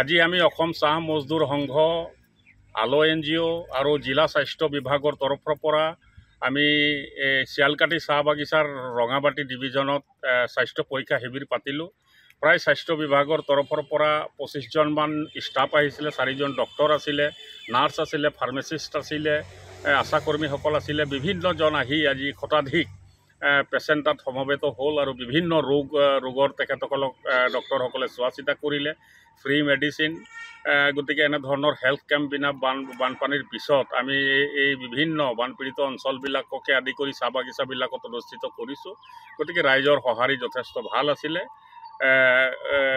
আজি আমি অসম চাহ মজদুৰ সংঘ আলো এন জি অ' আৰু জিলা স্বাস্থ্য বিভাগৰ তৰফৰ পৰা আমি শিয়ালকাটি চাহ বাগিচাৰ ৰঙাবাটি ডিভিজনত স্বাস্থ্য পৰীক্ষা শিবিৰ পাতিলোঁ প্ৰায় স্বাস্থ্য বিভাগৰ তৰফৰ পৰা পঁচিছজনমান ষ্টাফ আহিছিলে চাৰিজন ডক্টৰ আছিলে নাৰ্ছ আছিলে ফাৰ্মাচিষ্ট আছিলে আশাকৰ্মীসকল আছিলে বিভিন্নজন আহি আজি শতাধিক পেচেণ্ট তাত সমবেত হ'ল আৰু বিভিন্ন ৰোগ ৰোগৰ তেখেতসকলক ডক্টৰসকলে চোৱা চিতা কৰিলে ফ্ৰী মেডিচিন গতিকে এনেধৰণৰ হেল্থ কেম্প বিনা বান বানপানীৰ পিছত আমি এই বিভিন্ন বানপীড়িত অঞ্চলবিলাককে আদি কৰি চাহ বাগিচাবিলাকত অনুষ্ঠিত কৰিছোঁ গতিকে ৰাইজৰ সঁহাৰি যথেষ্ট ভাল আছিলে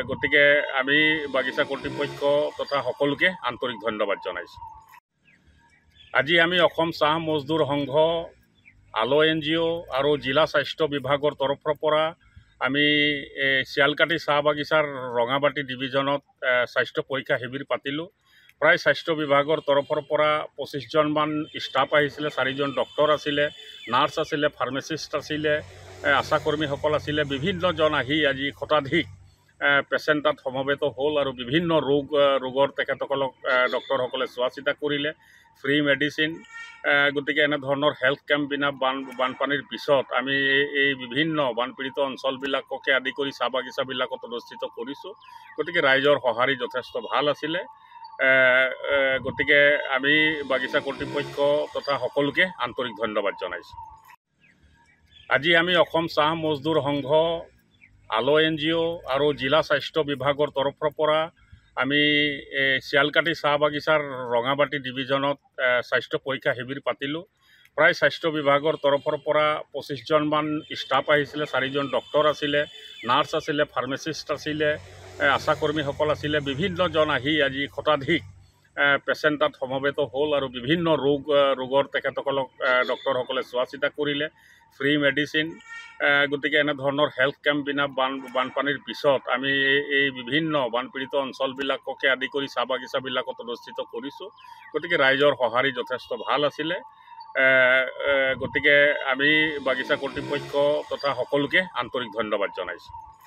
গতিকে আমি বাগিচা কৰ্তৃপক্ষ তথা সকলোকে আন্তৰিক ধন্যবাদ জনাইছোঁ আজি আমি অসম চাহ মজদুৰ সংঘ আলো এন জি অ' আৰু জিলা স্বাস্থ্য বিভাগৰ তৰফৰ পৰা আমি শিয়ালকাটি চাহ বাগিচাৰ ৰঙাবাটি ডিভিজনত স্বাস্থ্য পৰীক্ষা শিবিৰ পাতিলোঁ প্ৰায় স্বাস্থ্য বিভাগৰ তৰফৰ পৰা পঁচিছজনমান ষ্টাফ আহিছিলে চাৰিজন ডক্টৰ আছিলে নাৰ্ছ আছিলে ফাৰ্মাচিষ্ট আছিলে আশাকৰ্মীসকল আছিলে বিভিন্নজন আহি আজি শতাধিক পেচেণ্ট তাত সমবেত হ'ল আৰু বিভিন্ন ৰোগ ৰোগৰ তেখেতসকলক ডক্টৰসকলে চোৱা চিতা কৰিলে ফ্ৰী মেডিচিন গতিকে এনেধৰণৰ হেল্থ কেম্প বিনা বান বানপানীৰ পিছত আমি এই বিভিন্ন বানপীড়িত অঞ্চলবিলাককে আদি কৰি চাহ বাগিচাবিলাকত অনুষ্ঠিত কৰিছোঁ গতিকে ৰাইজৰ সঁহাৰি যথেষ্ট ভাল আছিলে গতিকে আমি বাগিচা কৰ্তৃপক্ষ তথা সকলোকে আন্তৰিক ধন্যবাদ জনাইছোঁ আজি আমি অসম চাহ মজদুৰ সংঘ আলো এন জি অ' আৰু জিলা স্বাস্থ্য বিভাগৰ তৰফৰ পৰা আমি শিয়ালকাটি চাহ বাগিচাৰ ৰঙাবাটি ডিভিজনত স্বাস্থ্য পৰীক্ষা শিবিৰ পাতিলোঁ প্ৰায় স্বাস্থ্য বিভাগৰ তৰফৰ পৰা পঁচিছজনমান ষ্টাফ আহিছিলে চাৰিজন ডক্টৰ আছিলে নাৰ্ছ আছিলে ফাৰ্মাচিষ্ট আছিলে আশাকৰ্মীসকল আছিলে বিভিন্নজন আহি আজি শতাধিক পেচেণ্ট তাত সমবেত হ'ল আৰু বিভিন্ন ৰোগ ৰোগৰ তেখেতসকলক ডক্টৰসকলে চোৱা চিতা কৰিলে ফ্ৰী মেডিচিন গতিকে এনেধৰণৰ হেল্থ কেম্প বিনা বান বানপানীৰ পিছত আমি এই বিভিন্ন বানপীড়িত অঞ্চলবিলাককে আদি কৰি চাহ বাগিচাবিলাকত অনুষ্ঠিত কৰিছোঁ গতিকে ৰাইজৰ সঁহাৰি যথেষ্ট ভাল আছিলে গতিকে আমি বাগিচা কৰ্তৃপক্ষ তথা সকলোকে আন্তৰিক ধন্যবাদ জনাইছোঁ